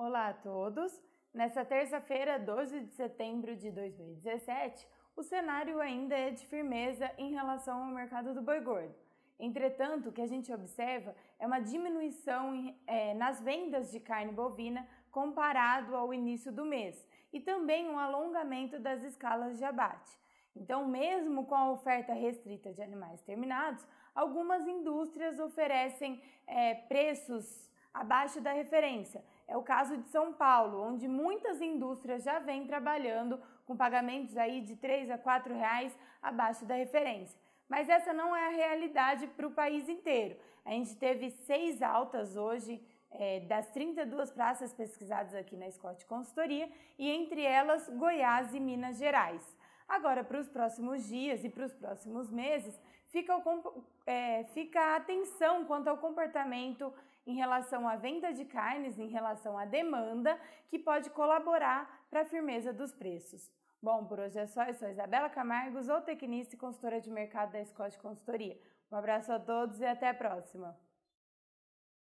Olá a todos! Nessa terça-feira, 12 de setembro de 2017, o cenário ainda é de firmeza em relação ao mercado do boi gordo. Entretanto, o que a gente observa é uma diminuição é, nas vendas de carne bovina comparado ao início do mês e também um alongamento das escalas de abate. Então, mesmo com a oferta restrita de animais terminados, algumas indústrias oferecem é, preços abaixo da referência. É o caso de São Paulo, onde muitas indústrias já vêm trabalhando com pagamentos aí de 3 a 4 reais abaixo da referência. Mas essa não é a realidade para o país inteiro. A gente teve seis altas hoje é, das 32 praças pesquisadas aqui na Scott Consultoria e entre elas Goiás e Minas Gerais. Agora, para os próximos dias e para os próximos meses, fica, o, é, fica a atenção quanto ao comportamento em relação à venda de carnes, em relação à demanda, que pode colaborar para a firmeza dos preços. Bom, por hoje é só. Eu sou Isabela Camargo, zootecnista e consultora de mercado da Scott Consultoria. Um abraço a todos e até a próxima!